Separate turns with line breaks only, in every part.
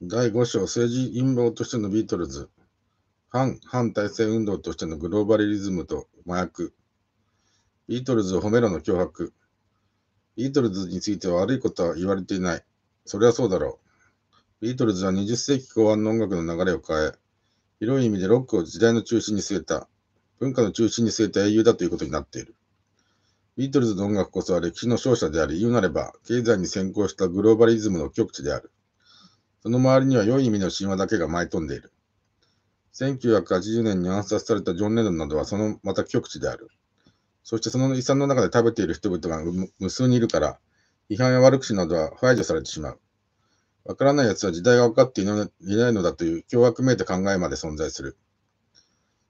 第5章、政治陰謀としてのビートルズ。反、反体制運動としてのグローバリズムと麻薬。ビートルズを褒めろの脅迫。ビートルズについては悪いことは言われていない。それはそうだろう。ビートルズは20世紀後半の音楽の流れを変え、広い意味でロックを時代の中心に据えた、文化の中心に据えた英雄だということになっている。ビートルズの音楽こそは歴史の勝者であり、言うなれば経済に先行したグローバリズムの極地である。その周りには良い意味の神話だけが舞い飛んでいる。1980年に暗殺されたジョン・レノンなどはそのまた極地である。そしてその遺産の中で食べている人々が無数にいるから、批判や悪口などは排除されてしまう。わからない奴は時代が分かっていないのだという凶悪めいた考えまで存在する。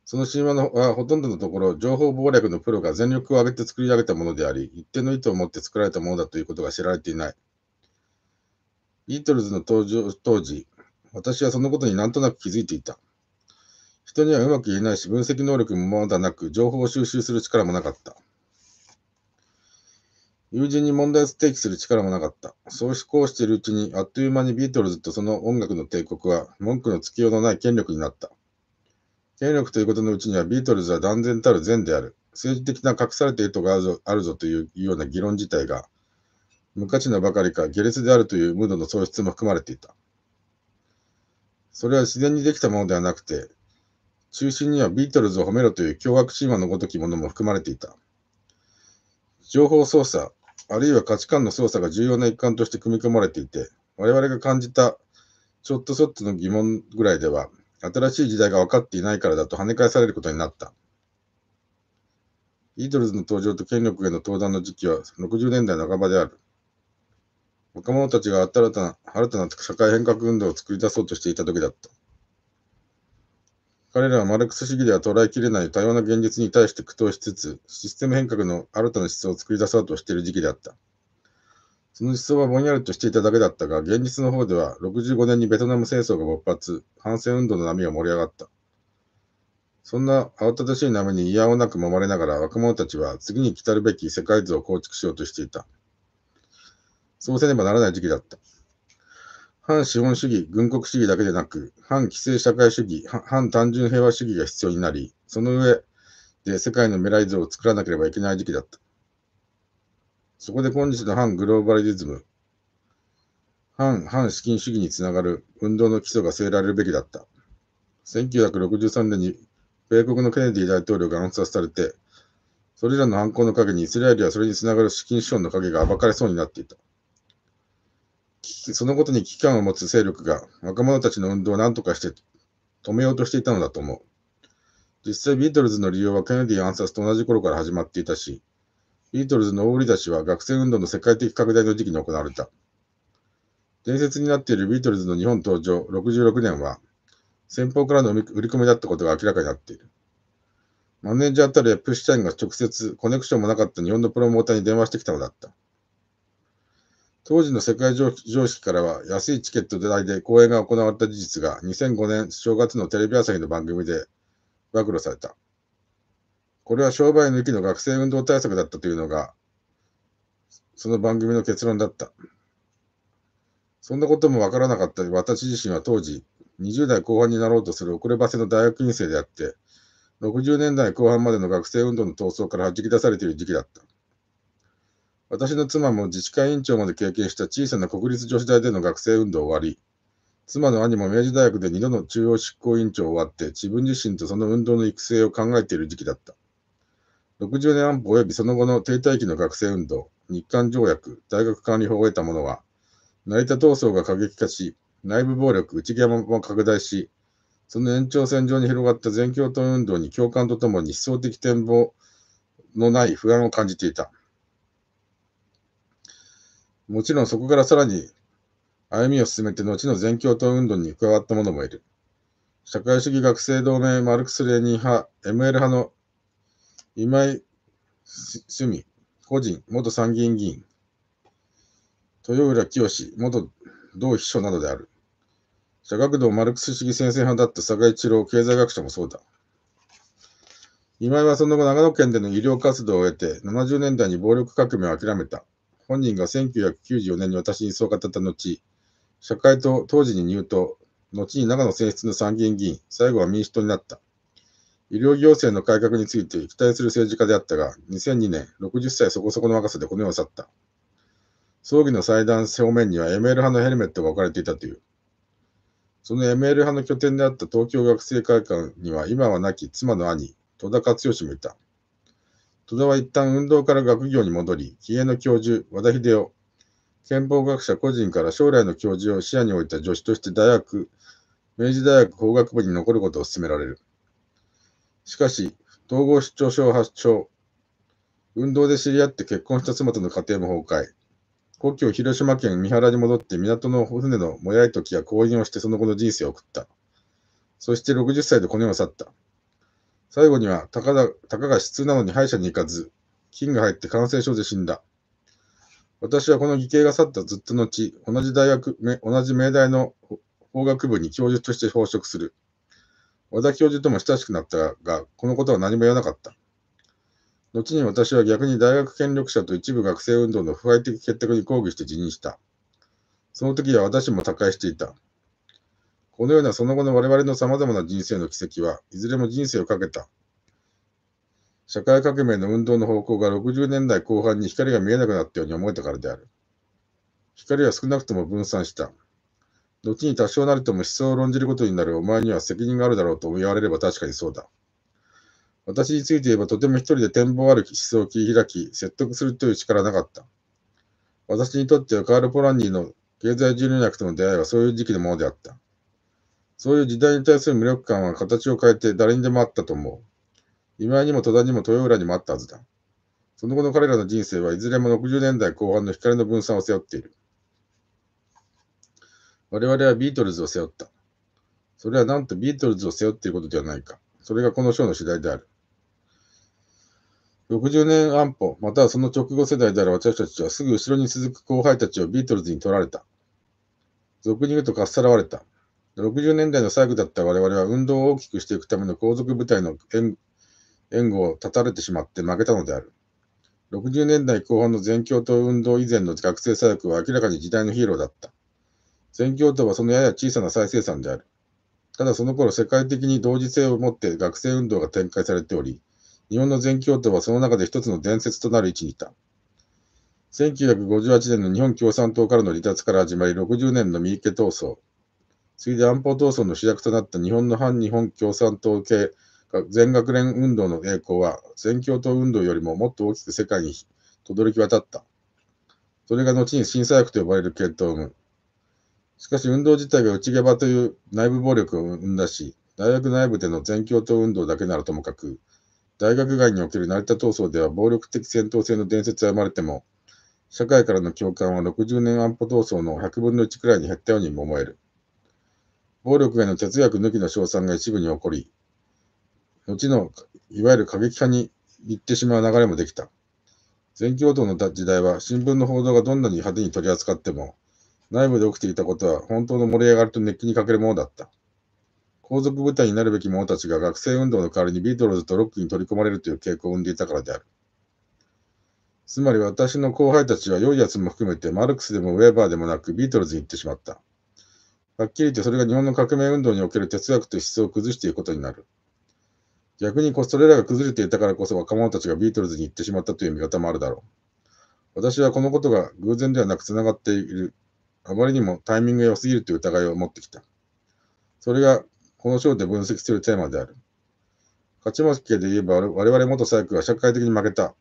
その神話のはほとんどのところ、情報暴略のプロが全力を挙げて作り上げたものであり、一定の意図を持って作られたものだということが知られていない。ビートルズの登場当時、私はそのことになんとなく気づいていた。人にはうまく言えないし、分析能力もまだなく、情報を収集する力もなかった。友人に問題を提起する力もなかった。そう思考しているうちに、あっという間にビートルズとその音楽の帝国は、文句のつきようのない権力になった。権力ということのうちには、ビートルズは断然たる善である。政治的な隠された意図があるぞというような議論自体が、無価値なばかりか下劣であるというムードの喪失も含まれていた。それは自然にできたものではなくて、中心にはビートルズを褒めろという凶悪神話のごときものも含まれていた。情報操作、あるいは価値観の操作が重要な一環として組み込まれていて、我々が感じたちょっとそっとの疑問ぐらいでは、新しい時代が分かっていないからだと跳ね返されることになった。ビートルズの登場と権力への登壇の時期は60年代半ばである。若者たちが新たな、新たな社会変革運動を作り出そうとしていた時だった。彼らはマルクス主義では捉えきれない多様な現実に対して苦闘しつつ、システム変革の新たな思想を作り出そうとしている時期であった。その思想はぼんやりとしていただけだったが、現実の方では65年にベトナム戦争が勃発、反戦運動の波が盛り上がった。そんな慌ただしい波に嫌をなく揉まれながら若者たちは次に来たるべき世界図を構築しようとしていた。そうせねばならない時期だった。反資本主義、軍国主義だけでなく、反規制社会主義、反単純平和主義が必要になり、その上で世界の未来像を作らなければいけない時期だった。そこで今日の反グローバリズム、反反資金主義につながる運動の基礎が据えられるべきだった。1963年に米国のケネディ大統領が暗殺されて、それらの犯行の陰にイスラエルやそれにつながる資金資本の影が暴かれそうになっていた。そのことに危機感を持つ勢力が若者たちの運動を何とかして止めようとしていたのだと思う。実際ビートルズの利用はケネディ暗殺と同じ頃から始まっていたし、ビートルズの大売り出しは学生運動の世界的拡大の時期に行われた。伝説になっているビートルズの日本登場66年は、先方からの売り込みだったことが明らかになっている。マネージャーたるエプシュタインが直接コネクションもなかった日本のプロモーターに電話してきたのだった。当時の世界常識からは安いチケット代で公演が行われた事実が2005年正月のテレビ朝日の番組で暴露された。これは商売抜きの学生運動対策だったというのが、その番組の結論だった。そんなこともわからなかった私自身は当時、20代後半になろうとする遅ればせの大学院生であって、60年代後半までの学生運動の闘争からはじき出されている時期だった。私の妻も自治会委員長まで経験した小さな国立女子大での学生運動を終わり、妻の兄も明治大学で2度の中央執行委員長を終わって、自分自身とその運動の育成を考えている時期だった。60年安保及びその後の停滞期の学生運動、日韓条約、大学管理法を得たものは、成田闘争が過激化し、内部暴力、内山も拡大し、その延長線上に広がった全共闘運動に共感とともに思想的展望のない不安を感じていた。もちろんそこからさらに歩みを進めて後の全共闘運動に加わった者もいる。社会主義学生同盟マルクス・レーニン派、ML 派の今井趣味、個人、元参議院議員、豊浦清、志、元同秘書などである。社学道マルクス主義先生派だった佐賀一郎経済学者もそうだ。今井はその後長野県での医療活動を終えて70年代に暴力革命を諦めた。本人が1994年に私にそう語った後、社会党当時に入党、後に長野選出の参議院議員、最後は民主党になった。医療行政の改革について期待する政治家であったが、2002年、60歳そこそこの若さでこの世を去った。葬儀の祭壇正面には ML 派のヘルメットが置かれていたという。その ML 派の拠点であった東京学生会館には今は亡き妻の兄、戸田勝義もいた。戸田は一旦運動から学業に戻り、気鋭の教授、和田秀夫、憲法学者個人から将来の教授を視野に置いた助手として大学、明治大学法学部に残ることを勧められる。しかし、統合失調症発症、運動で知り合って結婚した妻との家庭も崩壊、故郷広島県三原に戻って港の船のもやい時や講演をしてその後の人生を送った。そして60歳でこの世を去った。最後には、たかだたかが質なのに歯医者に行かず、菌が入って感染症で死んだ。私はこの義兄が去ったずっと後、同じ大学、同じ明大の法学部に教授として報職する。和田教授とも親しくなったが、このことは何も言わなかった。後に私は逆に大学権力者と一部学生運動の腐敗的結託に抗議して辞任した。その時は私も他界していた。このようなその後の我々の様々な人生の軌跡は、いずれも人生をかけた社会革命の運動の方向が60年代後半に光が見えなくなったように思えたからである。光は少なくとも分散した。後に多少なりとも思想を論じることになるお前には責任があるだろうと言われれば確かにそうだ。私について言えばとても一人で展望ある思想を切り開き、説得するという力はなかった。私にとってはカール・ポランニーの経済人類学との出会いはそういう時期のものであった。そういう時代に対する無力感は形を変えて誰にでもあったと思う。今井にも戸田にも豊浦にもあったはずだ。その後の彼らの人生はいずれも60年代後半の光の分散を背負っている。我々はビートルズを背負った。それはなんとビートルズを背負っていることではないか。それがこの章の次第である。60年安保、またはその直後世代である私たちはすぐ後ろに続く後輩たちをビートルズに取られた。俗に言うとかっさらわれた。60年代の最後だった我々は運動を大きくしていくための皇族部隊の援護を断たれてしまって負けたのである。60年代後半の全共闘運動以前の学生左翼は明らかに時代のヒーローだった。全共闘はそのやや小さな再生産である。ただその頃世界的に同時性を持って学生運動が展開されており、日本の全共闘はその中で一つの伝説となる位置にいた。1958年の日本共産党からの離脱から始まり60年の三池闘争、次で安保闘争の主役となった日本の反日本共産党系全学連運動の栄光は、全共闘運動よりももっと大きく世界に轟き渡った。それが後に審査役と呼ばれる系統軍。しかし運動自体が内毛場という内部暴力を生んだし、大学内部での全共闘運動だけならともかく、大学外における成田闘争では暴力的戦闘性の伝説は生まれても、社会からの共感は60年安保闘争の100分の1くらいに減ったようにも思える。暴力への哲学抜きの称賛が一部に起こり、後のいわゆる過激派に行ってしまう流れもできた。全共闘の時代は新聞の報道がどんなに派手に取り扱っても、内部で起きていたことは本当の盛り上がりと熱気に欠けるものだった。皇族部隊になるべき者たちが学生運動の代わりにビートルズとロックに取り込まれるという傾向を生んでいたからである。つまり私の後輩たちは良い奴も含めてマルクスでもウェーバーでもなくビートルズに行ってしまった。はっきり言ってそれが日本の革命運動における哲学という思想を崩していくことになる。逆にそれらが崩れていたからこそ若者たちがビートルズに行ってしまったという見方もあるだろう。私はこのことが偶然ではなくつながっている、あまりにもタイミングが良すぎるという疑いを持ってきた。それがこの章で分析するテーマである。勝ち負けで言えば我々元サイクが社会的に負けた。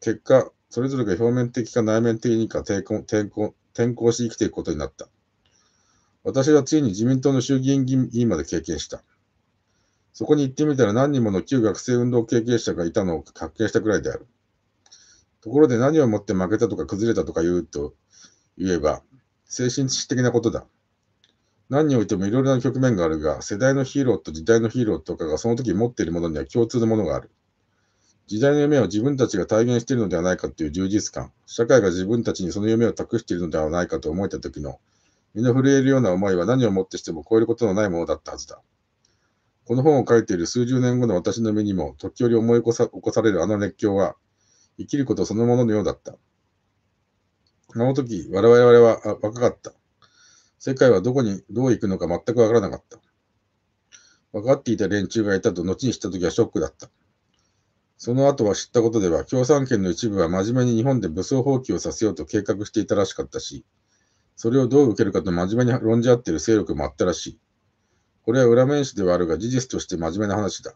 結果、それぞれが表面的か内面的にか転向転向転向し生きていくことになった。私はついに自民党の衆議院議員まで経験した。そこに行ってみたら何人もの旧学生運動経験者がいたのを発見したくらいである。ところで何をもって負けたとか崩れたとか言うと言えば、精神的なことだ。何においてもいろいろな局面があるが、世代のヒーローと時代のヒーローとかがその時持っているものには共通のものがある。時代の夢を自分たちが体現しているのではないかという充実感、社会が自分たちにその夢を託しているのではないかと思えた時の身の震えるような思いは何をもってしても超えることのないものだったはずだ。この本を書いている数十年後の私の目にも、時折思い起こさ起こされるあの熱狂は、生きることそのもののようだった。あの時、我々は若かった。世界はどこに、どう行くのか全くわからなかった。分かっていた連中がいたと後に知った時はショックだった。その後は知ったことでは、共産圏の一部は真面目に日本で武装蜂起をさせようと計画していたらしかったし、それをどう受けるかと真面目に論じ合っている勢力もあったらしい。これは裏面紙ではあるが事実として真面目な話だ。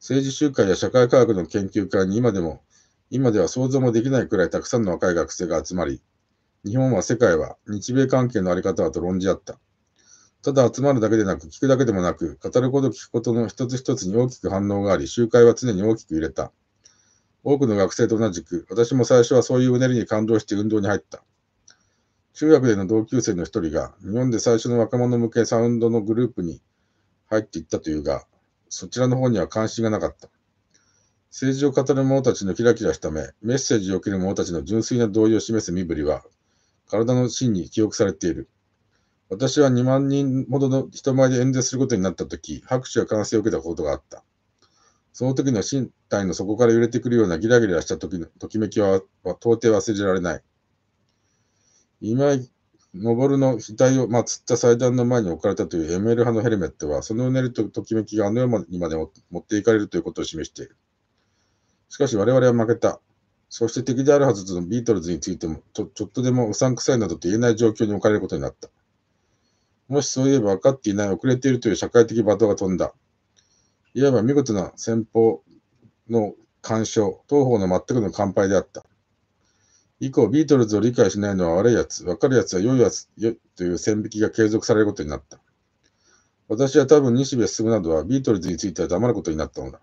政治集会や社会科学の研究会に今でも、今では想像もできないくらいたくさんの若い学生が集まり、日本は世界は日米関係のあり方はと論じ合った。ただ集まるだけでなく、聞くだけでもなく、語ること聞くことの一つ一つに大きく反応があり、集会は常に大きく揺れた。多くの学生と同じく、私も最初はそういううねりに感動して運動に入った。中学での同級生の一人が、日本で最初の若者向けサウンドのグループに入っていったというが、そちらの方には関心がなかった。政治を語る者たちのキラキラした目、メッセージを受ける者たちの純粋な同意を示す身振りは、体の芯に記憶されている。私は2万人ほどの人前で演説することになったとき、拍手や歓声を受けたことがあった。その時の身体の底から揺れてくるようなギラギラした時のときめきは到底忘れられない。今井昇の額を、まあ、釣った祭壇の前に置かれたというエメル派のヘルメットは、そのうねりとときめきがあの世にまで持っていかれるということを示している。しかし我々は負けた。そして敵であるはずとのビートルズについてもちょ、ちょっとでもうさんくさいなどと言えない状況に置かれることになった。もしそういえば分かっていない、遅れているという社会的罵倒が飛んだ。いわば見事な先方の干渉、当方の全くの乾杯であった。以降、ビートルズを理解しないのは悪いやつ、わかるやつは良いやつよという線引きが継続されることになった。私は多分西部進などはビートルズについては黙ることになったのだ。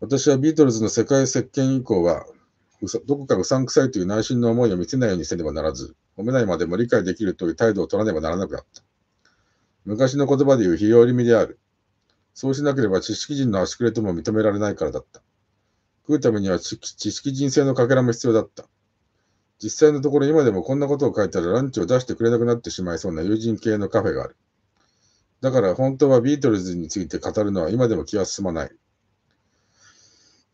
私はビートルズの世界席巻以降は、どこかうさんくさいという内心の思いを見せないようにせねばならず、褒めないまでも理解できるという態度を取らねばならなくなった。昔の言葉で言う非用意味である。そうしなければ知識人の足くれとも認められないからだった。食うためには知識人生のかけらも必要だった。実際のところ今でもこんなことを書いたらランチを出してくれなくなってしまいそうな友人系のカフェがある。だから本当はビートルズについて語るのは今でも気は進まない。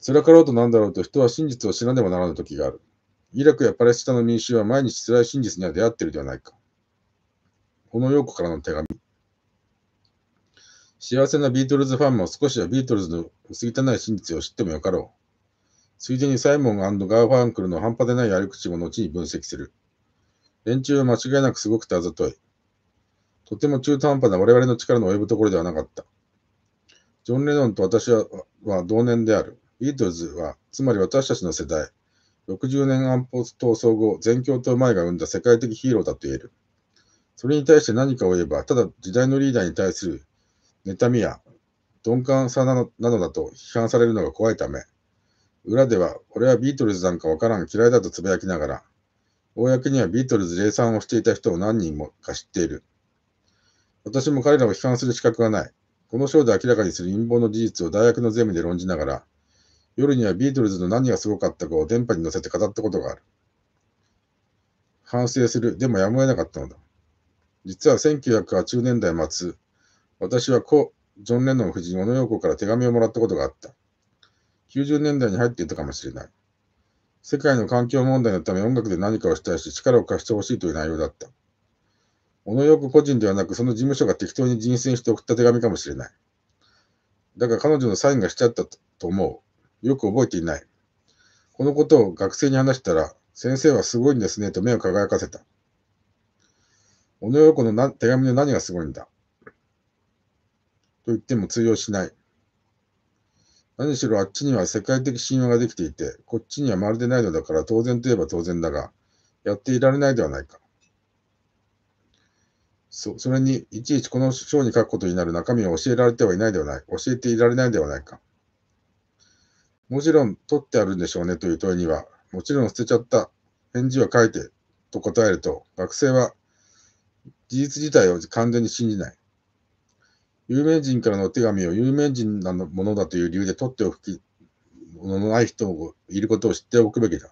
辛かろうとなんだろうと人は真実を知らねばならぬ時がある。イラクやパレスチナの民衆は毎日辛い真実には出会っているではないか。の野陽子からの手紙。幸せなビートルズファンも少しはビートルズの薄汚い真実を知ってもよかろう。ついでにサイモンガーファンクルの半端でないやり口も後に分析する。連中は間違いなくすごくてあざとい。とても中途半端な我々の力の及ぶところではなかった。ジョン・レノンと私は同年である。ビートルズは、つまり私たちの世代、60年安保闘争後、全共闘前が生んだ世界的ヒーローだと言える。それに対して何かを言えば、ただ時代のリーダーに対する妬みや鈍感さなのなのだと批判されるのが怖いため、裏では、俺はビートルズなんかわからん、嫌いだとつぶやきながら、公にはビートルズ霊賛をしていた人を何人もか知っている。私も彼らを批判する資格はない。この章で明らかにする陰謀の事実を大学のゼミで論じながら、夜にはビートルズの何がすごかったかを電波に乗せて語ったことがある。反省する、でもやむを得なかったのだ。実は1980年代末、私は故・ジョン・レノン夫人、小野洋子から手紙をもらったことがあった。90年代に入っていたかもしれない。世界の環境問題のため音楽で何かをしたいし、力を貸してほしいという内容だった。小野洋子個人ではなく、その事務所が適当に人選して送った手紙かもしれない。だが彼女のサインがしちゃったと思う。よく覚えていない。このことを学生に話したら、先生はすごいんですねと目を輝かせた。小野洋子の手紙の何がすごいんだと言っても通用しない。何しろあっちには世界的信用ができていて、こっちにはまるでないのだから当然といえば当然だが、やっていられないではないか。そそれに、いちいちこの章に書くことになる中身を教えられてはいないではない、教えていられないではないか。もちろん、取ってあるんでしょうねという問いには、もちろん捨てちゃった、返事は書いて、と答えると、学生は事実自体を完全に信じない。有名人からの手紙を有名人なものだという理由で取っておくもののない人もいることを知っておくべきだ。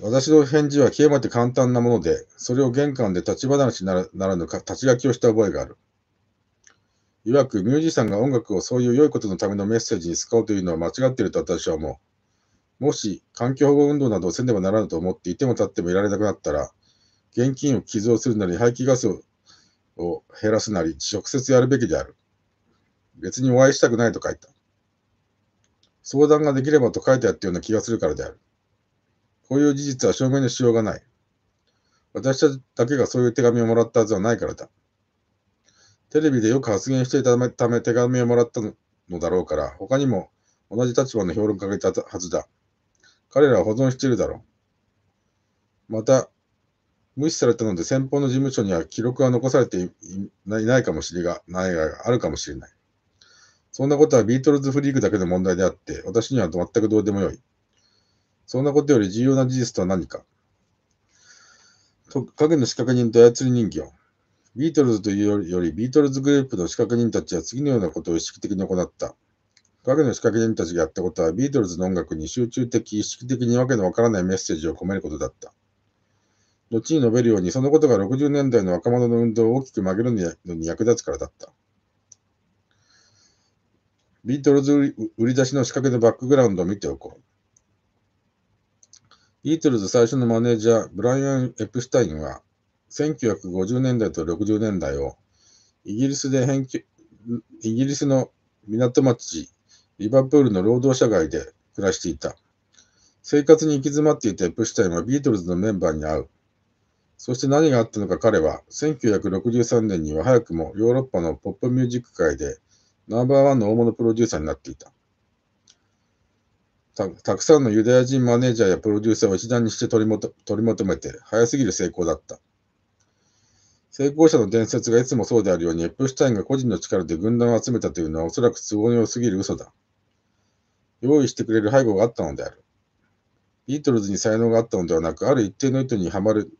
私の返事は極めて簡単なもので、それを玄関で立ち話ならならぬか立ち書きをした覚えがある。いわくミュージシャンが音楽をそういう良いことのためのメッセージに使おうというのは間違っていると私は思う。もし環境保護運動などをせねばならぬと思っていても立ってもいられなくなったら、現金を寄贈するなり排気ガスを減らすなり直接やるべきである。別にお会いしたくないと書いた。相談ができればと書いてあったような気がするからである。こういう事実は証明のしようがない。私たちだけがそういう手紙をもらったはずはないからだ。テレビでよく発言していたため手紙をもらったのだろうから、他にも同じ立場の評論家がいたはずだ。彼らは保存しているだろう。また、無視されたので先方の事務所には記録が残されていないかもしれないがあるかもしれない。そんなことはビートルズフリークだけの問題であって、私には全くどうでもよい。そんなことより重要な事実とは何か。と影の仕掛け人と操り人形。ビートルズというより、ビートルズグループの仕掛け人たちは次のようなことを意識的に行った。影の仕掛け人たちがやったことは、ビートルズの音楽に集中的、意識的にわけのわからないメッセージを込めることだった。後に述べるように、そのことが60年代の若者の運動を大きく曲げるのに役立つからだった。ビートルズ売り出しの仕掛けのバックグラウンドを見ておこう。ビートルズ最初のマネージャー、ブライアン・エプスタインは、1950年代と60年代をイギリスで曲。イギリスの港町リバプールの労働者街で暮らしていた。生活に行き詰まっていたエプシュタインはビートルズのメンバーに会う。そして何があったのか彼は、1963年には早くもヨーロッパのポップミュージック界でナンバーワンの大物プロデューサーになっていた。たたくさんのユダヤ人マネージャーやプロデューサーを一段にして取りもと取りまとめて、早すぎる成功だった。成功者の伝説がいつもそうであるように、エプシュタインが個人の力で軍団を集めたというのはおそらく都合の良すぎる嘘だ。用意してくれる背後があったのである。ビートルズに才能があったのではなく、ある一定の意図にはまる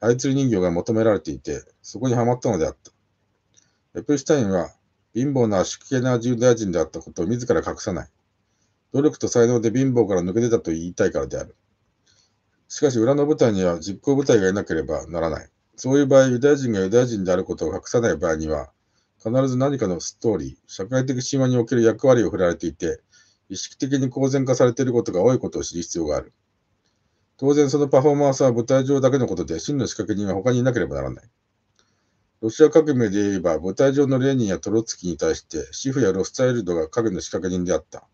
操り人形が求められていて、そこにはまったのであった。エプシュタインは貧乏な足利なユダヤ人であったことを自ら隠さない。努力と才能で貧乏から抜け出たと言いたいからである。しかし裏の舞台には実行部隊がいなければならない。そういう場合、ユダヤ人がユダヤ人であることを隠さない場合には、必ず何かのストーリー、社会的神話における役割を振られていて、意識的に公然化されていることが多いことを知る必要がある。当然そのパフォーマンスは舞台上だけのことで、真の仕掛け人は他にいなければならない。ロシア革命で言えば、舞台上のレーニンやトロツキに対して、シフやロスャイルドが影の仕掛け人であった。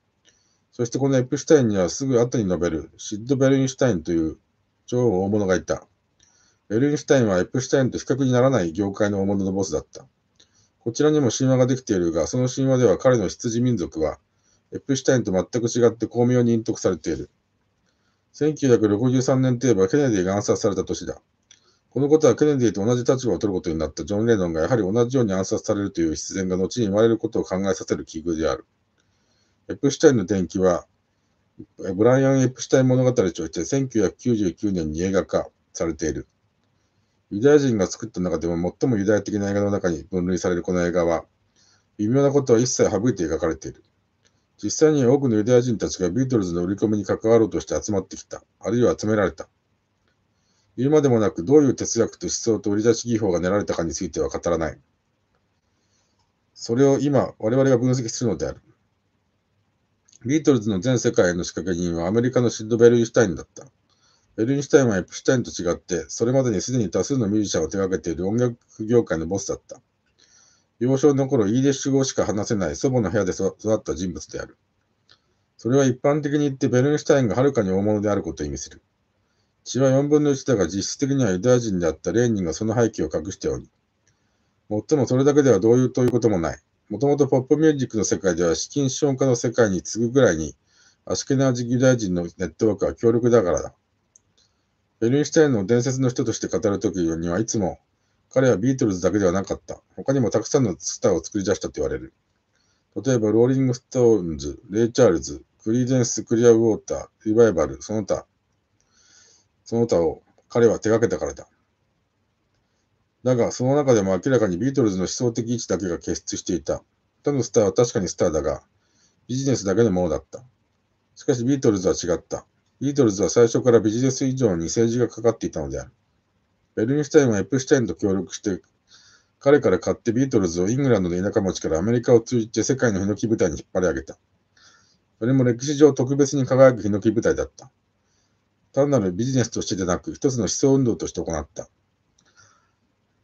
そしてこのエプシュタインにはすぐ後に述べるシッド・ベルインシュタインという超大物がいた。ベルインシュタインはエプシュタインと比較にならない業界の大物のボスだった。こちらにも神話ができているが、その神話では彼の羊民族はエプシュタインと全く違って巧妙に隠匿されている。1963年といえばケネディが暗殺された年だ。このことはケネディと同じ立場を取ることになったジョン・レノンがやはり同じように暗殺されるという必然が後に生まれることを考えさせる奇遇である。エプシュタインの転機は、ブライアン・エプシュタイン物語として1999年に映画化されている。ユダヤ人が作った中でも最もユダヤ的な映画の中に分類されるこの映画は、微妙なことは一切省いて描かれている。実際に多くのユダヤ人たちがビートルズの売り込みに関わろうとして集まってきた、あるいは集められた。言うまでもなく、どういう哲学と思想と売り出し技法が練られたかについては語らない。それを今、我々が分析するのである。ビートルズの全世界への仕掛け人はアメリカのシッド・ベルインシュタインだった。ベルインシュタインはエプシュタインと違って、それまでにすでに多数のミュージシャンを手掛けている音楽業界のボスだった。幼少の頃、イーデッシュ語しか話せない祖母の部屋で育った人物である。それは一般的に言ってベルンシュタインがはるかに大物であることを意味する。血は4分の1だが実質的にはユダヤ人であったレーニンがその背景を隠しており、もっともそれだけではどういうということもない。もともとポップミュージックの世界では資金資本家の世界に次ぐぐらいに、アシケナージユダヤ人のネットワークは強力だからだ。ベルンシュタインの伝説の人として語るときにはいつも、彼はビートルズだけではなかった。他にもたくさんのスターを作り出したと言われる。例えば、ローリング・ストーンズ、レイ・チャールズ、クリーデンス・クリア・ウォーター、リバイバル、その他、その他を彼は手がけたからだ。だが、その中でも明らかにビートルズの思想的位置だけが傑出していた。他のスターは確かにスターだが、ビジネスだけのものだった。しかしビートルズは違った。ビートルズは最初からビジネス以上に政治がかかっていたのである。ベルンシタインはエプシュタインと協力して、彼から買ってビートルズをイングランドの田舎町からアメリカを通じて世界のヒノキ舞台に引っ張り上げた。それも歴史上特別に輝くヒノキ舞台だった。単なるビジネスとしてでなく、一つの思想運動として行った。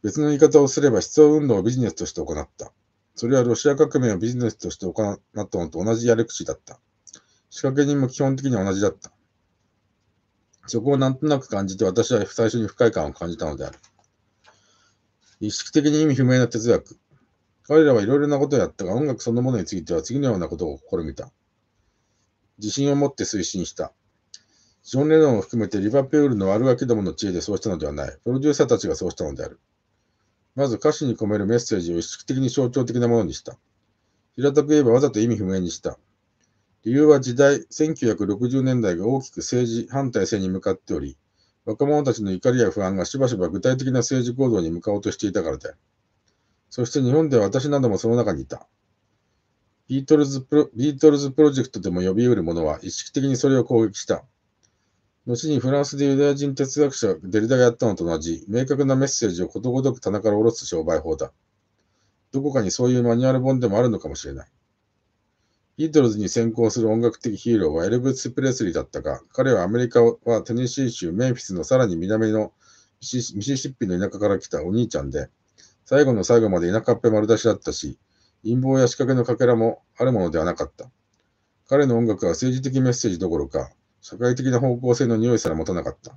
別の言い方をすれば思想運動をビジネスとして行った。それはロシア革命をビジネスとして行ったのと同じやり口だった。仕掛け人も基本的に同じだった。そこをなんとなく感じて、私は最初に不快感を感じたのである。意識的に意味不明な哲学。彼らはいろいろなことをやったが、音楽そのものについては次のようなことを試みた。自信を持って推進した。ジョン・レノンを含めてリバペールの悪ガキどもの知恵でそうしたのではない。プロデューサーたちがそうしたのである。まず歌詞に込めるメッセージを意識的に象徴的なものにした。平たく言えばわざと意味不明にした。理由は時代、1960年代が大きく政治反対性に向かっており、若者たちの怒りや不安がしばしば具体的な政治行動に向かおうとしていたからである。そして日本では私などもその中にいた。ビートルズプロビートルズプロジェクトでも呼び得る者は意識的にそれを攻撃した。後にフランスでユダヤ人哲学者デルダがやったのと同じ、明確なメッセージをことごとく棚から下ろす商売法だ。どこかにそういうマニュアル本でもあるのかもしれない。ビートルズに先行する音楽的ヒーローはエルブス・プレスリーだったが、彼はアメリカはテネシー州メンフィスのさらに南のミシシッピの田舎から来たお兄ちゃんで、最後の最後まで田舎っぺ丸出しだったし、陰謀や仕掛けのかけらもあるものではなかった。彼の音楽は政治的メッセージどころか、社会的な方向性の匂いすら持たなかった。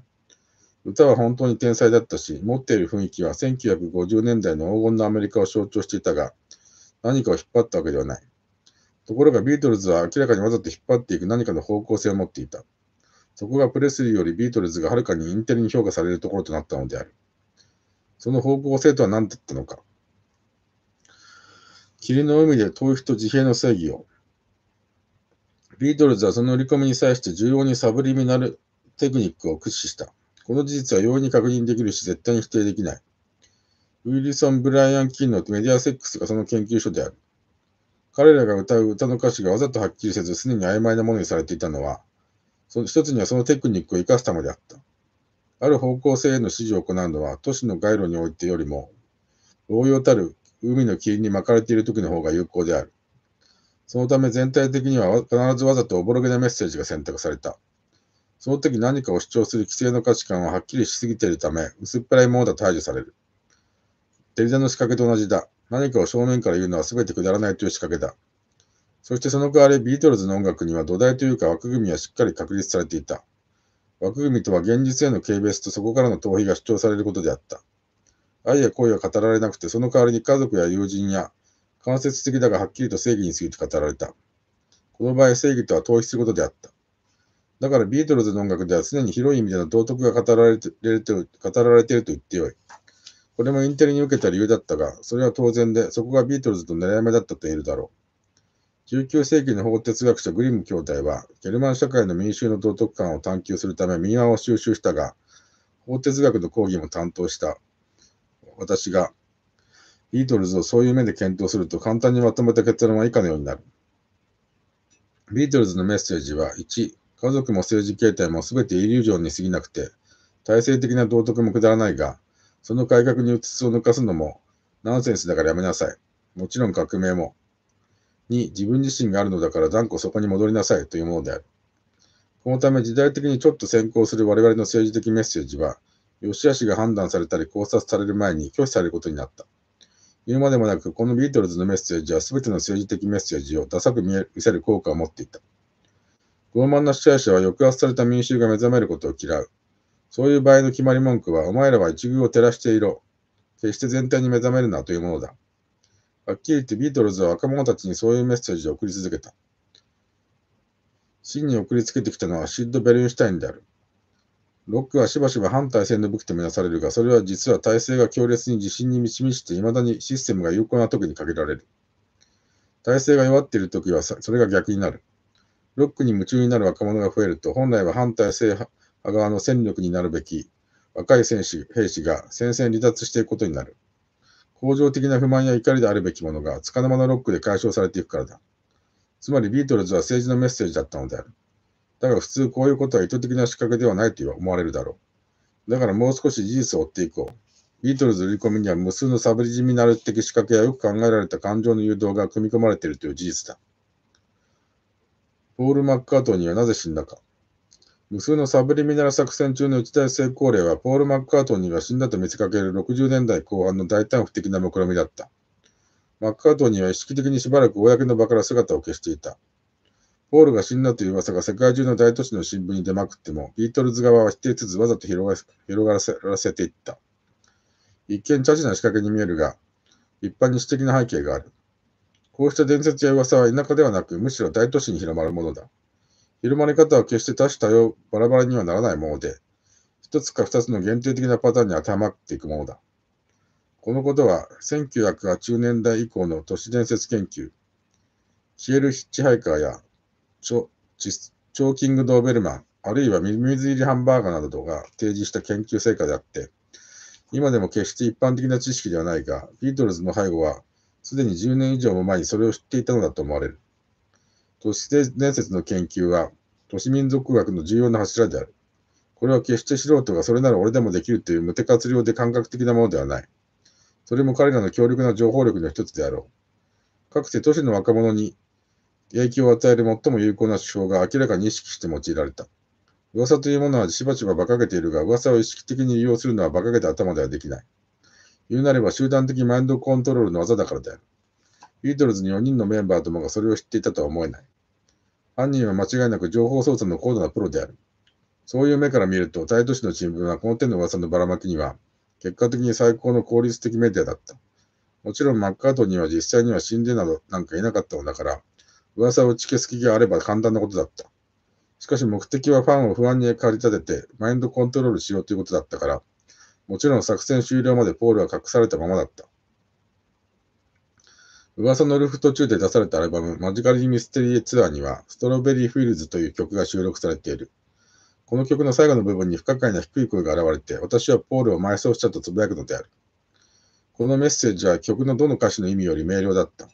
歌は本当に天才だったし、持っている雰囲気は1950年代の黄金のアメリカを象徴していたが、何かを引っ張ったわけではない。ところがビートルズは明らかにわざと引っ張っていく何かの方向性を持っていた。そこがプレスリーよりビートルズがはるかにインテリに評価されるところとなったのである。その方向性とは何だったのか。霧の海で逃避と自閉の正義を。ビートルズはその売り込みに際して重要にサブリミナルテクニックを駆使した。この事実は容易に確認できるし、絶対に否定できない。ウィルソン・ブライアン・キンのメディアセックスがその研究所である。彼らが歌う歌の歌詞がわざとはっきりせず、すでに曖昧なものにされていたのは、その一つにはそのテクニックを生かすためであった。ある方向性への指示を行うのは、都市の街路においてよりも、老用たる海の霧に巻かれている時の方が有効である。そのため全体的には必ずわざとおぼろげなメッセージが選択された。その時何かを主張する規制の価値観ははっきりしすぎているため、薄っぺらいものだと排除される。デリの仕掛けと同じだ。何かを正面から言うのは全てくだらないという仕掛けだ。そしてその代わりビートルズの音楽には土台というか枠組みはしっかり確立されていた。枠組みとは現実への軽蔑とそこからの逃避が主張されることであった。愛や恋は語られなくて、その代わりに家族や友人や間接的だがはっきりと正義について語られた。この場合、正義とは逃避することであった。だからビートルズの音楽では常に広い意味での道徳が語られて語られていると言ってよい。これもインテリに受けた理由だったが、それは当然で、そこがビートルズと狙い目だったと言えるだろう。19世紀の法哲学者グリム兄弟は、ゲルマン社会の民衆の道徳観を探求するため民話を収集したが、法哲学の講義も担当した。私が、ビートルズをそういう目で検討すると簡単にまとめた結論は以下のようになる。ビートルズのメッセージは、1、家族も政治形態も全てイリュージョンに過ぎなくて、体制的な道徳もくだらないが、その改革にうつつを抜かすのも、ナンセンスだからやめなさい。もちろん革命も。に、自分自身があるのだから断固そこに戻りなさいというものである。このため時代的にちょっと先行する我々の政治的メッセージは、良し悪しが判断されたり考察される前に拒否されることになった。言うまでもなく、このビートルズのメッセージは全ての政治的メッセージをダサく見せる効果を持っていた。傲慢な支配者は抑圧された民衆が目覚めることを嫌う。そういう場合の決まり文句は、お前らは一遇を照らしていろ。決して全体に目覚めるなというものだ。はっきり言ってビートルズは若者たちにそういうメッセージを送り続けた。真に送りつけてきたのはシッド・ベルンシュタインである。ロックはしばしば反体制の武器とみなされるが、それは実は体制が強烈に自信に満ち満ちて、いまだにシステムが有効な時に限られる。体制が弱っている時はそれが逆になる。ロックに夢中になる若者が増えると、本来は反体制派側の戦力になるべき若い選手、兵士が戦線離脱していくことになる。恒常的な不満や怒りであるべきものが、束の間のロックで解消されていくからだ。つまりビートルズは政治のメッセージだったのである。だが普通こういうことは意図的な仕掛けではないと思われるだろう。だからもう少し事実を追っていこう。ビートルズ売り込みには無数のサブリジミナル的仕掛けやよく考えられた感情の誘導が組み込まれているという事実だ。ポール・マッカートニーはなぜ死んだか。無数のサブリミナル作戦中の一大成功例は、ポール・マッカートニーが死んだと見せかける60年代後半の大胆不敵な目論みだった。マッカートニーは意識的にしばらく公の場から姿を消していた。ポールが死んだという噂が世界中の大都市の新聞に出まくっても、ビートルズ側は否定つずわざと広がらせていった。一見、茶事な仕掛けに見えるが、一般に私的な背景がある。こうした伝説や噂は田舎ではなく、むしろ大都市に広まるものだ。広まり方は決して多種多様、バラバラにはならないもので、一つか二つの限定的なパターンに当てはまっていくものだ。このことは、1980年代以降の都市伝説研究、消えるヒッチハイカーや、チョチョーキングドーベルマン、あるいはミミズ入りハンバーガーなどが提示した研究成果であって、今でも決して一般的な知識ではないが、ビートルズの背後は、すでに10年以上も前にそれを知っていたのだと思われる。都市伝説の研究は、都市民族学の重要な柱である。これは決して素人がそれなら俺でもできるという無手活量で感覚的なものではない。それも彼らの強力な情報力の一つであろう。かくて都市の若者に影響を与える最も有効な手法が明らかに意識して用いられた。噂というものはしばしば馬鹿げているが、噂を意識的に利用するのは馬鹿げた頭ではできない。言うなれば集団的マインドコントロールの技だからである。ビートルズに4人のメンバーともがそれを知っていたとは思えない。犯人は間違いなく情報操作の高度なプロである。そういう目から見ると、大都市の新聞はこの手の噂のばらまきには、結果的に最高の効率的メディアだった。もちろんマッカートニーは実際には死んでなどなんかいなかったのだから、噂を打ち消す気があれば簡単なことだった。しかし目的はファンを不安に駆り立てて、マインドコントロールしようということだったから、もちろん作戦終了までポールは隠されたままだった。噂のルフ途中で出されたアルバム、マジカリ・ミステリーツアーには、ストロベリー・フィールズという曲が収録されている。この曲の最後の部分に不可解な低い声が現れて、私はポールを埋葬したとつぶやくのである。このメッセージは曲のどの歌詞の意味より明瞭だった。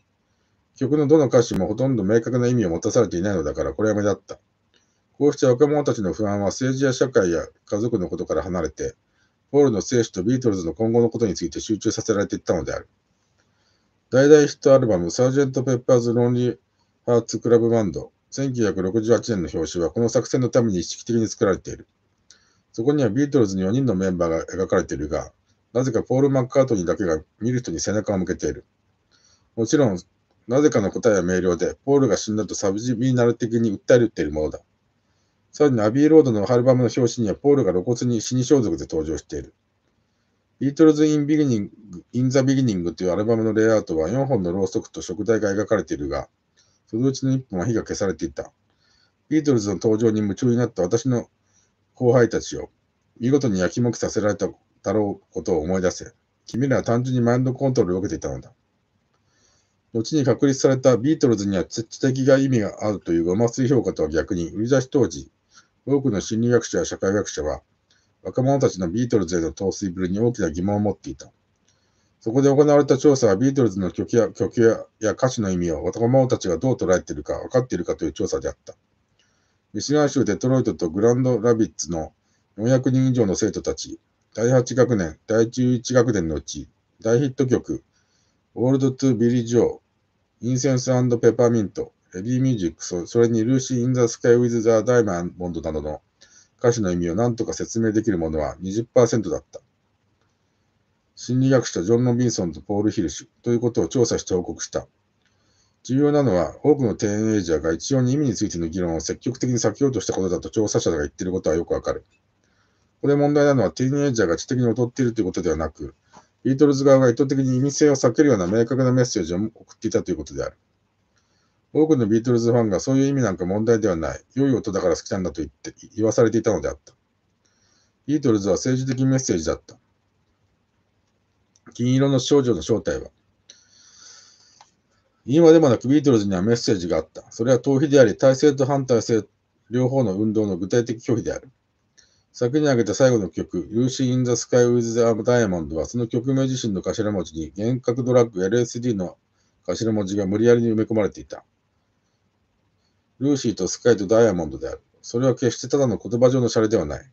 曲のどの歌詞もほとんど明確な意味を持たされていないのだから、これは目立った。こうして若者たちの不安は政治や社会や家族のことから離れて、ポールの生死とビートルズの今後のことについて集中させられていったのである。大々ヒットアルバム、サージェント・ペッパーズ・ロンリー・ハーツ・クラブ・バンド、1968年の表紙はこの作戦のために意識的に作られている。そこにはビートルズに4人のメンバーが描かれているが、なぜかポール・マッカートニーだけが見る人に背中を向けている。もちろん、なぜかの答えは明瞭で、ポールが死んだとサブジミナル的に訴えるているものだ。さらにアビーロードのアルバムの表紙にはポールが露骨に死に装束で登場している。ビートルズ・イン・ビギニング、イン・ザ・ビギニングというアルバムのレイアウトは4本のろうそくと食材が描かれているが、そのうちの1本は火が消されていた。ビートルズの登場に夢中になった私の後輩たちを、見事に焼きもきさせられただろうことを思い出せ。君らは単純にマインドコントロールを受けていたのだ。後に確立されたビートルズには知的が意味があるというごますい評価とは逆に、売り出し当時、多くの心理学者や社会学者は、若者たちのビートルズへの陶酔ぶりに大きな疑問を持っていた。そこで行われた調査はビートルズの曲や曲や歌詞の意味を若者たちがどう捉えているか分かっているかという調査であった。ミシガン州デトロイトとグランドラビッツの400人以上の生徒たち、第8学年、第11学年のうち、大ヒット曲、オールド・トゥ・ビリー・ジョー、インセンスアンド・ペパーミント、ヘビーミュージック、それにルーシー・イン・ザ・スカイ・ウィズ・ザ・ダインモンドなどの歌詞の意味を何とか説明できるものは20%だった。心理学者ジョン・ロビンソンとポール・ヒルシュということを調査して報告した。重要なのは、多くのティーンエイジャーが一様に意味についての議論を積極的に避けようとしたことだと調査者が言っていることはよくわかる。これ問題なのは、ティーンエイジャーが知的に劣っているということではなく、ビートルズ側が意図的に意味性を避けるような明確なメッセージを送っていたということである。多くのビートルズファンがそういう意味なんか問題ではない。良い音だから好きなんだと言って言わされていたのであった。ビートルズは政治的メッセージだった。金色の少女の正体は。今でもなくビートルズにはメッセージがあった。それは逃避であり、体制と反体制両方の運動の具体的拒否である。先に挙げた最後の曲、Lucy in the Sky with the Diamond は、その曲名自身の頭文字に、幻覚ドラッグ LSD の頭文字が無理やりに埋め込まれていた。ルーシーとスカイとダイヤモンドである。それは決してただの言葉上のシャレではない。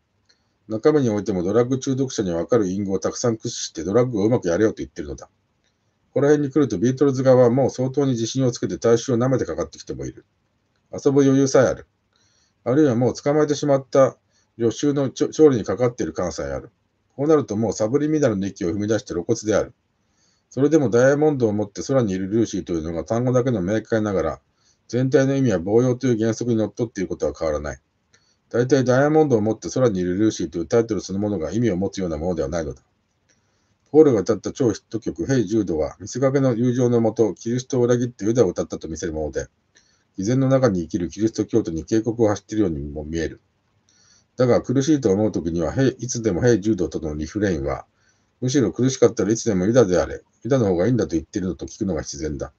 中身においてもドラッグ中毒者にわかる隠語をたくさん駆使してドラッグをうまくやれよと言ってるのだ。ここら辺に来るとビートルズ側はもう相当に自信をつけて大衆を舐めてかかってきてもいる。遊ぶ余裕さえある。あるいはもう捕まえてしまった旅衆の調理にかかっている感さえある。こうなるともうサブリミナルの域を踏み出して露骨である。それでもダイヤモンドを持って空にいるルーシーというのが単語だけの明快ながら、全体の意味は防用という原則にのっとっていることは変わらない。大体ダイヤモンドを持って空にいるルーシーというタイトルそのものが意味を持つようなものではないのだ。ポールが歌った超ヒット曲、ヘイ・ジュードは、見せかけの友情のもと、キリストを裏切ってユダを歌ったと見せるもので、偽善の中に生きるキリスト教徒に警告を発しているようにも見える。だが苦しいと思うときには、いつでもヘイ・ジュードとのリフレインは、むしろ苦しかったらいつでもユダであれ、ユダの方がいいんだと言っているのと聞くのが自然だ。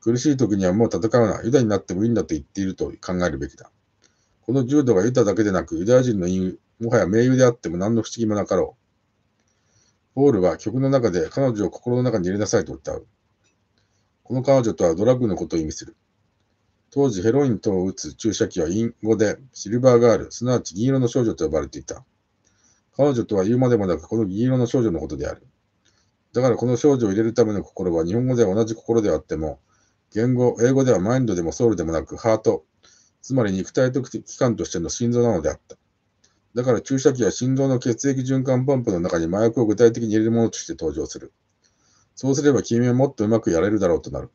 苦しい時にはもう戦うな、ユダになってもいいんだと言っていると考えるべきだ。この柔道がユダだけでなく、ユダヤ人の言もはや名誉であっても何の不思議もなかろう。ポールは曲の中で彼女を心の中に入れなさいと歌う。この彼女とはドラッグのことを意味する。当時ヘロイン等を打つ注射器は隠語でシルバーガール、すなわち銀色の少女と呼ばれていた。彼女とは言うまでもなくこの銀色の少女のことである。だからこの少女を入れるための心は日本語では同じ心であっても、言語、英語ではマインドでもソウルでもなくハート、つまり肉体と機関としての心臓なのであった。だから注射器は心臓の血液循環ポンプの中に麻薬を具体的に入れるものとして登場する。そうすれば君はもっとうまくやれるだろうとなる。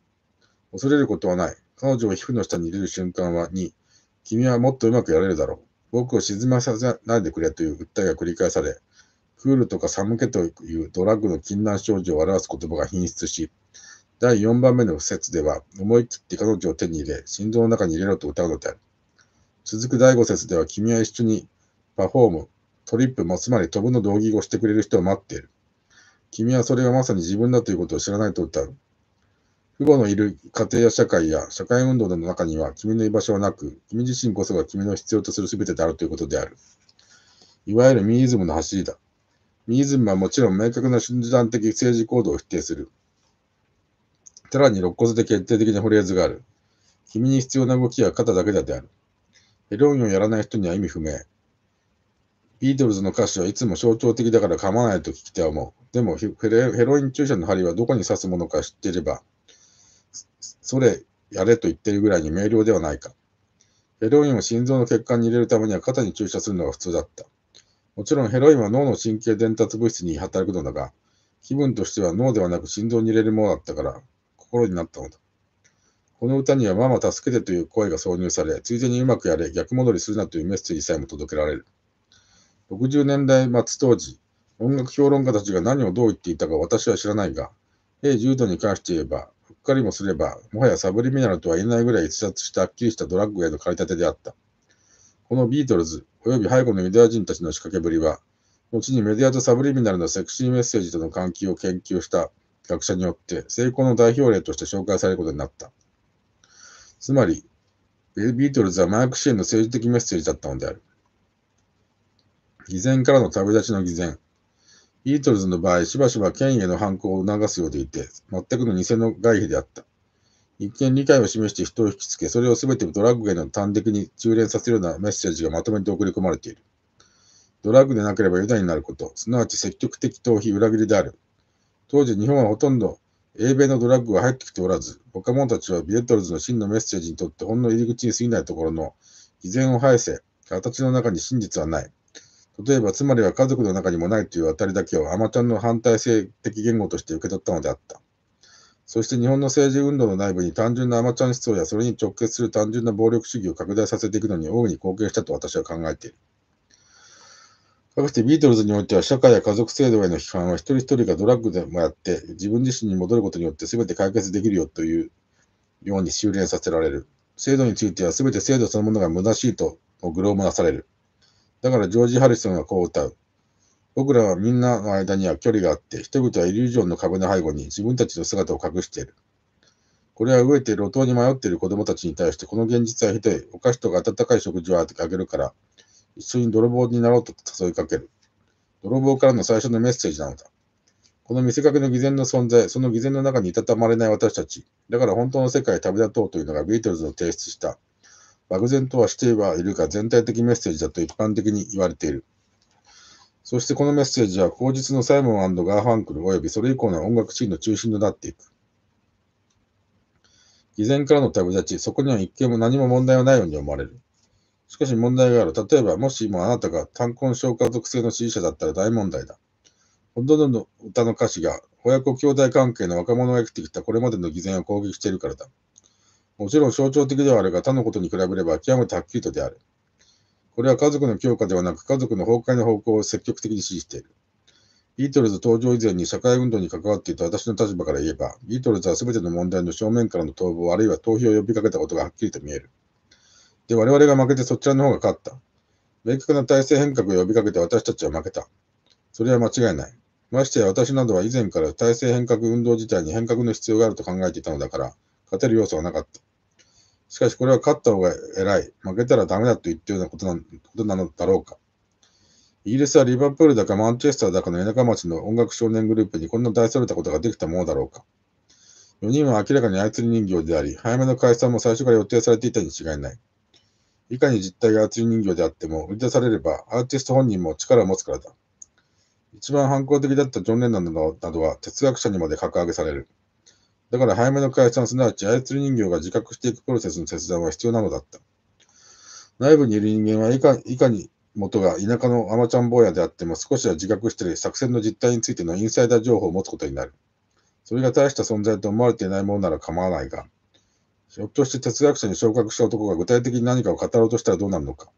恐れることはない。彼女を皮膚の下に入れる瞬間は2、君はもっとうまくやれるだろう。僕を沈まさせないでくれという訴えが繰り返され、クールとか寒気というドラッグの禁断症状を表す言葉が品質し、第4番目の不節では、思い切って彼女を手に入れ、心臓の中に入れろと歌うのである。続く第5節では、君は一緒にパフォーム、トリップもつまり飛ぶの同義をしてくれる人を待っている。君はそれがまさに自分だということを知らないと歌う。父母のいる家庭や社会や社会運動の中には君の居場所はなく、君自身こそが君の必要とする全てであるということである。いわゆるミニズムの走りだ。ミーズムはもちろん明確な集団的政治行動を否定する。さらに肋骨で決定的なフレーズがある。君に必要な動きは肩だけだである。ヘロインをやらない人には意味不明。ビートルズの歌詞はいつも象徴的だから噛まないと聞きて思う。でもヘロイン注射の針はどこに刺すものか知っていれば、それやれと言ってるぐらいに明瞭ではないか。ヘロインを心臓の血管に入れるためには肩に注射するのが普通だった。もちろんヘロインは脳の神経伝達物質に働くのだが、気分としては脳ではなく心臓に入れるものだったから、心になったのだ。この歌には、ママ助けてという声が挿入され、ついでにうまくやれ、逆戻りするなというメッセージさえも届けられる。60年代末当時、音楽評論家たちが何をどう言っていたか私は知らないが、A 柔道に関して言えば、うっかりもすれば、もはやサブリミナルとは言えないぐらい逸脱したはっきりしたドラッグへの駆り立てであった。このビートルズ、および背後のユダヤ人たちの仕掛けぶりは、後にメディアとサブリミナルのセクシーメッセージとの関係を研究した学者によって成功の代表例として紹介されることになった。つまり、ビートルズはマーク・シンの政治的メッセージだったのである。偽善からの旅立ちの偽善。ビートルズの場合、しばしば権威への反抗を促すようでいて、全くの偽の外費であった。一見理解を示して人を引きつけ、それを全てドラッグへの端的に中連させるようなメッセージがまとめて送り込まれている。ドラッグでなければユダになること、すなわち積極的逃避、裏切りである。当時日本はほとんど英米のドラッグが入ってきておらず、若者たちはビエトルズの真のメッセージにとってほんの入り口に過ぎないところの偽善を排せ、形の中に真実はない。例えば、つまりは家族の中にもないというあたりだけをアマちゃんの反対性的言語として受け取ったのであった。そして日本の政治運動の内部に単純なアマちゃん思想やそれに直結する単純な暴力主義を拡大させていくのに大いに貢献したと私は考えている。かくしてビートルズにおいては社会や家族制度への批判は一人一人がドラッグでもやって自分自身に戻ることによって全て解決できるよというように修練させられる。制度については全て制度そのものが虚しいとグローもなされる。だからジョージ・ハリソンはこう歌う。僕らはみんなの間には距離があって、人々はイリュージョンの壁の背後に自分たちの姿を隠している。これは飢えて路頭に迷っている子供たちに対して、この現実はひどい。お菓子とか温かい食事をあげるから、一緒に泥棒になろうと誘いかける。泥棒からの最初のメッセージなのだ。この見せかけの偽善の存在、その偽善の中にいたたまれない私たち、だから本当の世界へ旅立とうというのがビートルズの提出した、漠然とはしてはいるが全体的メッセージだと一般的に言われている。そしてこのメッセージは、口実のサイモンガーファンクル及びそれ以降の音楽シーンの中心となっていく。偽善からの旅立ち、そこには一見も何も問題はないように思われる。しかし問題がある。例えば、もしもあなたが単婚症家族性の支持者だったら大問題だ。ほとんどの歌の歌詞が親子兄弟関係の若者が生きてきたこれまでの偽善を攻撃しているからだ。もちろん象徴的ではあるが他のことに比べれば極めてはっきりとである。これは家族の強化ではなく家族の崩壊の方向を積極的に支持している。ビートルズ登場以前に社会運動に関わっていた私の立場から言えば、ビートルズは全ての問題の正面からの逃亡あるいは逃避を呼びかけたことがはっきりと見える。で、我々が負けてそちらの方が勝った。明確な体制変革を呼びかけて私たちは負けた。それは間違いない。ましてや私などは以前から体制変革運動自体に変革の必要があると考えていたのだから、勝てる要素はなかった。しかしこれは勝った方が偉い、負けたらダメだと言ったようなことなことなのだろうか。イギリスはリバプールだかマンチェスターだかの田舎町の音楽少年グループにこんな大それたことができたものだろうか。4人は明らかに操り人形であり、早めの解散も最初から予定されていたに違いない。いかに実体が熱り人形であっても、売り出されればアーティスト本人も力を持つからだ。一番反抗的だったジョン・レンナンなどは哲学者にまで格上げされる。だから早めの解散、すなわち操り人形が自覚していくプロセスの切断は必要なのだった。内部にいる人間はいかいかに元が田舎のアマちゃん坊やであっても少しは自覚して作戦の実態についてのインサイダー情報を持つことになる。それが大した存在と思われていないものなら構わないが、ひょっとして哲学者に昇格した男が具体的に何かを語ろうとしたらどうなるのか。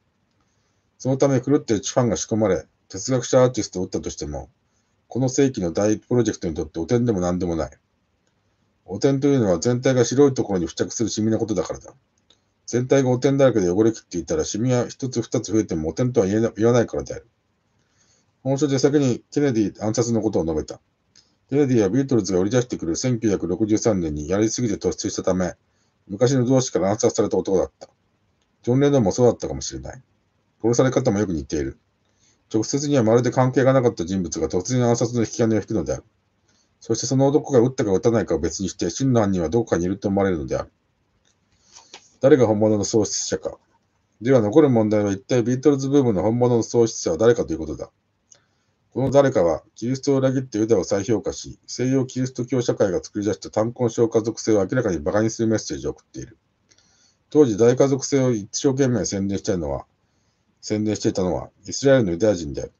そのため狂ってチファンが仕込まれ、哲学者アーティストを打ったとしても、この世紀の大プロジェクトにとって汚点でも何でもない。汚点というのは全体が白いところに付着するシミのことだからだ。全体が汚点だらけで汚れ切っていたら、シミは一つ二つ増えても汚点とは言わないからである。本書で先にケネディ暗殺のことを述べた。ケネディはビートルズが売り出してくる1963年にやりすぎて突出したため、昔の上司から暗殺された男だった。ジョン・レノンもそうだったかもしれない。殺され方もよく似ている。直接にはまるで関係がなかった人物が突然暗殺の引き金を引くのである。そしてその男が撃ったか撃たないかは別にして、真の犯人はどこかにいると思われるのである。誰が本物の創出者か。では残る問題は一体ビートルズブームの本物の創出者は誰かということだ。この誰かは、キリストを裏切ってユダを再評価し、西洋キリスト教社会が作り出した単根小家族性を明らかに馬鹿にするメッセージを送っている。当時、大家族性を一生懸命宣伝したのは、宣伝していたのは、イスラエルのユダヤ人である。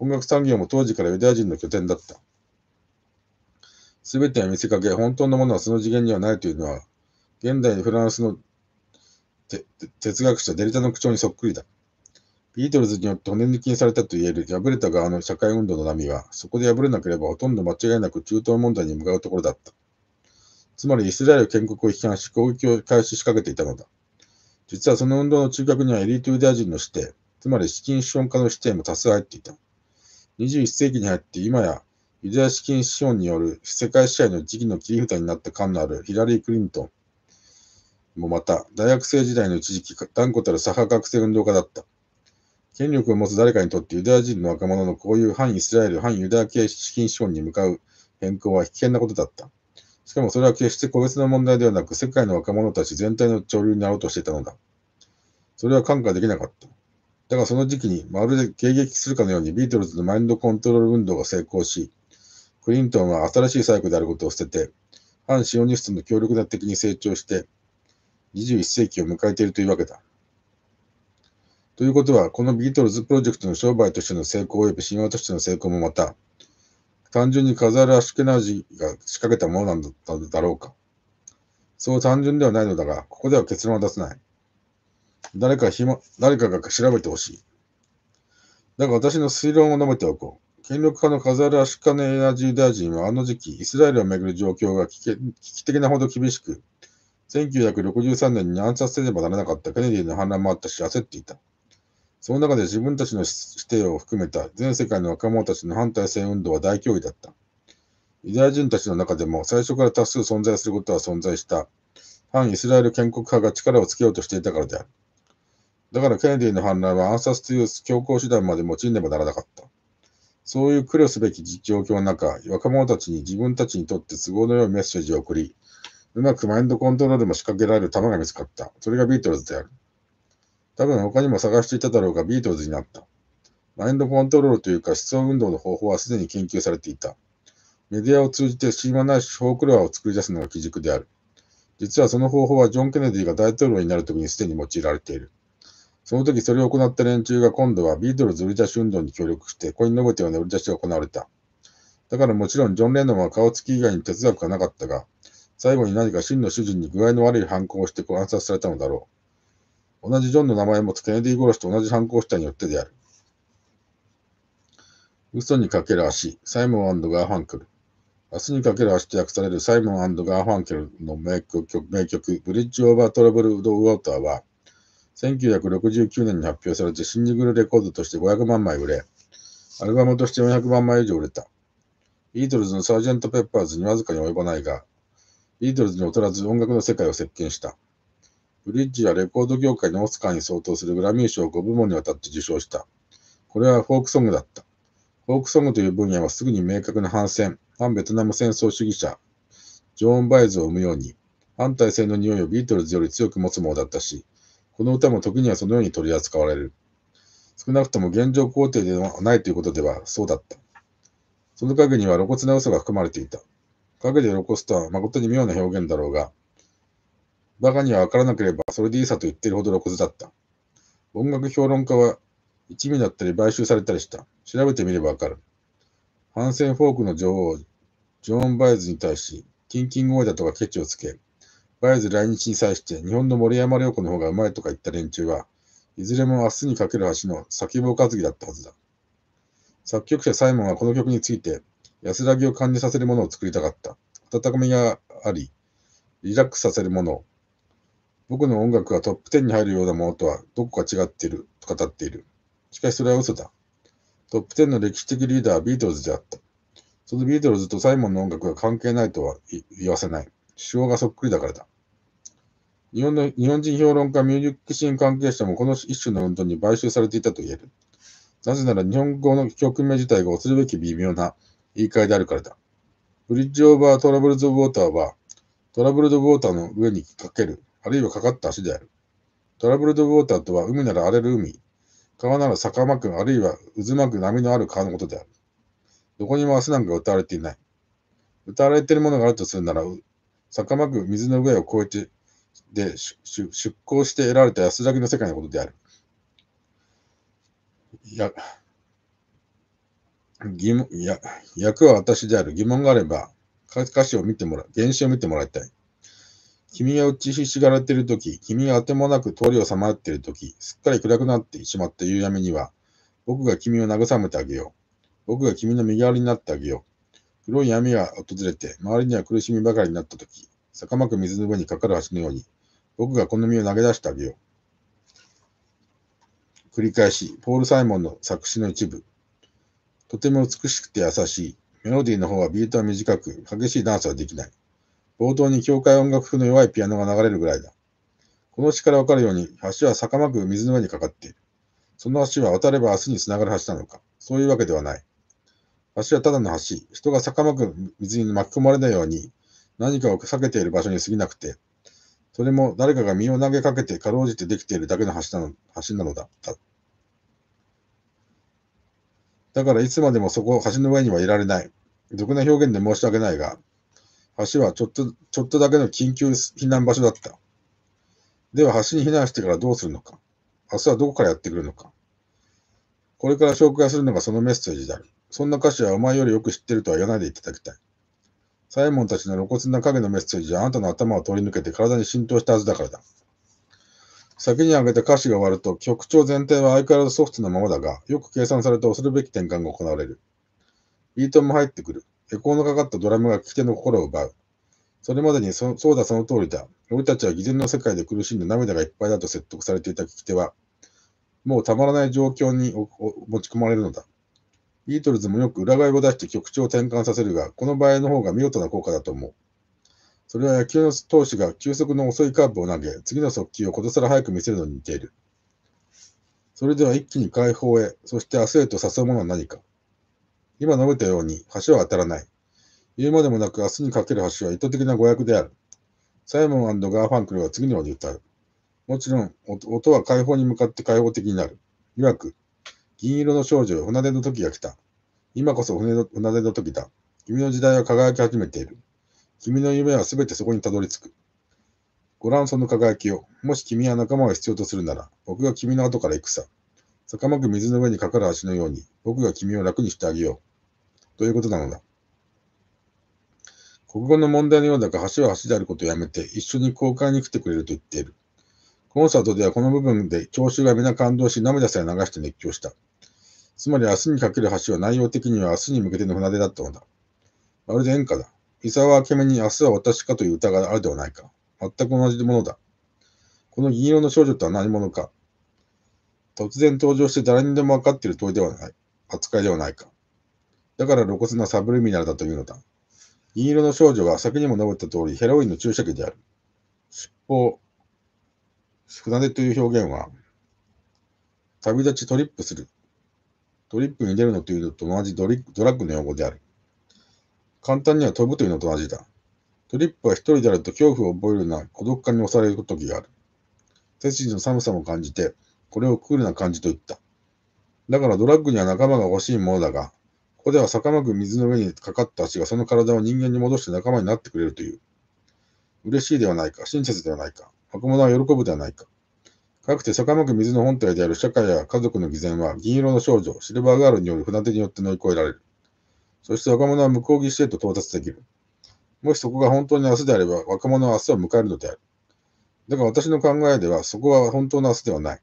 音楽産業も当時からユダヤ人の拠点だった。すべては見せかけ、本当のものはその次元にはないというのは、現代のフランスの哲学者デリタの口調にそっくりだ。ビートルズによって骨抜きにされたといえる破れた側の社会運動の波は、そこで破れなければほとんど間違いなく中東問題に向かうところだった。つまりイスラエル建国を批判し攻撃を開始しかけていたのだ。実はその運動の中核にはエリートユダヤ人の指定、つまり資金資本家の指定も多数入っていた。21世紀に入って今やユダヤ資金資本による世界支配の時期の切り札になった感のあるヒラリー・クリントンもまた大学生時代の一時期断固たる左派学生運動家だった。権力を持つ誰かにとってユダヤ人の若者のこういう反イスラエル、反ユダヤ系資金資本に向かう変更は危険なことだった。しかもそれは決して個別の問題ではなく、世界の若者たち全体の潮流になろうとしていたのだ。それは看過できなかった。だがその時期に、まるで迎撃するかのようにビートルズのマインドコントロール運動が成功し、クリントンは新しい最古であることを捨てて、反シオニストの強力な敵に成長して、21世紀を迎えているというわけだ。ということは、このビートルズプロジェクトの商売としての成功及び神話としての成功もまた、単純にカザール・アシュケナージが仕掛けたものなんだっただろうか。そう単純ではないのだが、ここでは結論は出せない。誰かひ、ま、誰かが調べてほしい。だが私の推論を述べておこう。権力派のカザール・アシュカネエナジー大臣はあの時期、イスラエルをめぐる状況が危機的なほど厳しく、1963年に暗殺せねばならなかったケネディの反乱もあったし、焦っていた。その中で自分たちの指定を含めた全世界の若者たちの反体制運動は大脅威だった。ユダヤ人たちの中でも最初から多数存在することは存在した。反イスラエル建国派が力をつけようとしていたからである。だからケネディの反乱は暗殺という強硬手段まで用いねばならなかった。そういう苦慮すべき状況の中、若者たちに自分たちにとって都合の良いメッセージを送り、うまくマインドコントロールも仕掛けられる弾が見つかった。それがビートルズである。多分他にも探していただろうがビートルズになった。マインドコントロールというか思想運動の方法はすでに研究されていた。メディアを通じて神話ないしフォークロアを作り出すのが基軸である。実はその方法はジョン・ケネディが大統領になるときにすでに用いられている。その時それを行った連中が今度はビートルズ売り出し運動に協力してコインノベティブの売り出しが行われた。だからもちろんジョン・レノンは顔つき以外に哲学がなかったが、最後に何か真の主人に具合の悪い犯行をして暗殺されたのだろう。同じジョンの名前を持つケネディ殺しと同じ犯行したによってである。嘘にかける足、サイモンガーファンクル。明日にかける足と訳されるサイモンガーファンクルの名曲、名曲ブリッジ・オーバー・トラブル・ド・ウォーターは、1969年に発表されてシンジグルレコードとして500万枚売れ、アルバムとして400万枚以上売れた。ビートルズのサージェント・ペッパーズにわずかに及ばないが、ビートルズに劣らず音楽の世界を席巻した。ブリッジはレコード業界のオスカーに相当するグラミー賞を5部門にわたって受賞した。これはフォークソングだった。フォークソングという分野はすぐに明確な反戦、反ベトナム戦争主義者、ジョーン・バイズを生むように、反体制の匂いをビートルズより強く持つものだったし、この歌も時にはそのように取り扱われる。少なくとも現状肯定ではないということではそうだった。その陰には露骨な嘘が含まれていた。陰で露骨とは誠に妙な表現だろうが、バカには分からなければそれでいいさと言ってるほどのことだった。音楽評論家は一味だったり買収されたりした。調べてみればわかる。ハンセン・フォークの女王、ジョーン・バイズに対し、キンキングオーダーとかケチをつけ、バイズ来日に際して日本の森山良子の方がうまいとか言った連中は、いずれも明日にかける橋の先棒担ぎだったはずだ。作曲者サイモンはこの曲について、安らぎを感じさせるものを作りたかった。温かみがあり、リラックスさせるものを、僕の音楽がトップ10に入るようなものとはどこか違っていると語っている。しかしそれは嘘だ。トップ10の歴史的リーダーはビートルズであった。そのビートルズとサイモンの音楽が関係ないとは言わせない。手法がそっくりだからだ。日本の日本人評論家、ミュージックシーン関係者もこの一種の運動に買収されていたと言える。なぜなら日本語の曲名自体が恐るべき微妙な言い換えであるからだ。ブリッジオーバートラブルズ・ウォーターは、トラブルズ・ウォーターの上にかけるあるいはかかった足である。トラブルドウォーターとは、海なら荒れる海、川なら坂巻く、あるいは渦巻く波のある川のことである。どこにも足なんか歌われていない。歌われているものがあるとするなら、坂巻く水の上を越えて、で出航して得られた安らぎの世界のことである。いや、疑問、いや、役は私である。疑問があれば、歌詞を見てもらう、原詞を見てもらいたい。君が打ちひしがれているとき、君があてもなく通りをさまよっているとき、すっかり暗くなってしまった夕闇には、僕が君を慰めてあげよう。僕が君の身代わりになってあげよう。黒い闇が訪れて、周りには苦しみばかりになったとき、坂まく水の上にかかる橋のように、僕がこの身を投げ出してあげよう。繰り返し、ポール・サイモンの作詞の一部。とても美しくて優しい。メロディーの方はビートは短く、激しいダンスはできない。冒頭に教会音楽風の弱いピアノが流れるぐらいだ。この詩からわかるように、橋は坂まく水の上にかかっている。その橋は渡れば明日につながる橋なのか。そういうわけではない。橋はただの橋。人が坂まく水に巻き込まれないように、何かを避けている場所に過ぎなくて、それも誰かが身を投げかけてかろうじてできているだけの橋なの橋なのだ。だからいつまでもそこ、橋の上にはいられない。俗な表現で申し訳ないが、橋はちょっと、ちょっとだけの緊急避難場所だった。では橋に避難してからどうするのか明日はどこからやってくるのかこれから紹介するのがそのメッセージである。そんな歌詞はお前よりよく知ってるとは言わないでいただきたい。サイモンたちの露骨な影のメッセージはあなたの頭を通り抜けて体に浸透したはずだからだ。先に挙げた歌詞が終わると曲調全体は相変わらずソフトなままだが、よく計算された恐るべき転換が行われる。ビートも入ってくる。エコーのかかったドラムが聞き手の心を奪う。それまでにそ、そうだその通りだ。俺たちは偽善の世界で苦しんで涙がいっぱいだと説得されていた聞き手は、もうたまらない状況に持ち込まれるのだ。ビートルズもよく裏返を出して曲調を転換させるが、この場合の方が見事な効果だと思う。それは野球の投手が球速の遅いカーブを投げ、次の速球をことさら早く見せるのに似ている。それでは一気に解放へ、そして明日へと誘うものは何か。今述べたように、橋は当たらない。言うまでもなく、明日にかける橋は意図的な誤訳である。サイモンガーファンクルは次のように歌う。もちろん、音は解放に向かって解放的になる。いわく、銀色の少女よ、船出の時が来た。今こそ船の船出の時だ。君の時代は輝き始めている。君の夢はすべてそこにたどり着く。ご覧その輝きを。もし君は仲間を必要とするなら、僕が君の後から行くさ。坂まく水の上にかかる橋のように、僕が君を楽にしてあげよう。ということなのだ。国語の問題のようだが、橋は橋であることをやめて、一緒に交換に来てくれると言っている。コンサートではこの部分で聴衆が皆感動し、涙さえ流して熱狂した。つまり明日にかける橋は内容的には明日に向けての船出だったのだ。まるで演歌だ。伊沢明美に明日は私かという歌があるではないか。全く同じものだ。この銀色の少女とは何者か。突然登場して誰にでも分かっている問いではない。扱いではないか。だから露骨なサブルミナルだというのだ。銀色の少女は先にも述べた通りヘロインの注射器である。尻尾、船出という表現は、旅立ちトリップする。トリップに出るのというのと同じドリドラッグの用語である。簡単には飛ぶというのと同じだ。トリップは一人であると恐怖を覚えるような孤独感に押される時がある。鉄筋の寒さも感じて、これをクールな感じと言った。だからドラッグには仲間が欲しいものだが、ここでは逆まく水の上にかかった足がその体を人間に戻して仲間になってくれるという。嬉しいではないか、親切ではないか、若者は喜ぶではないか。かくて逆まく水の本体である社会や家族の偽善は銀色の少女、シルバーガールによる船手によって乗り越えられる。そして若者は向こう岸へと到達できる。もしそこが本当に明日であれば若者は明日を迎えるのである。だが私の考えではそこは本当の明日ではない。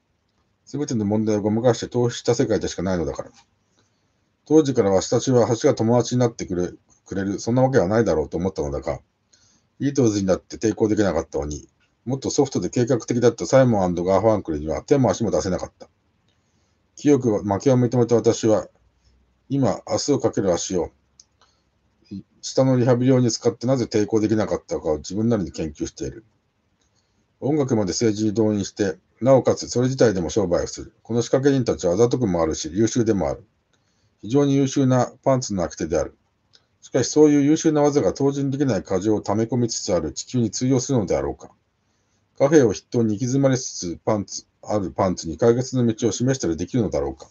すべての問題をごまかして逃避した世界でしかないのだから。当時からはたちは橋が友達になってくれくれる、そんなわけはないだろうと思ったのだが、いい当時になって抵抗できなかったのに、もっとソフトで計画的だったサイモンガーファンクルには手も足も出せなかった。清く負けを認めた私は、今、明日をかける足を、下のリハビリ用に使ってなぜ抵抗できなかったかを自分なりに研究している。音楽まで政治に動員して、なおかつそれ自体でも商売をする。この仕掛け人たちはあざとくもあるし、優秀でもある。非常に優秀なパンツの悪手である。しかし、そういう優秀な技が当時にできない過剰を溜め込みつつある地球に通用するのであろうか。カフェを筆頭に行き詰まりつつパンツ、あるパンツに解決の道を示したりできるのだろうか。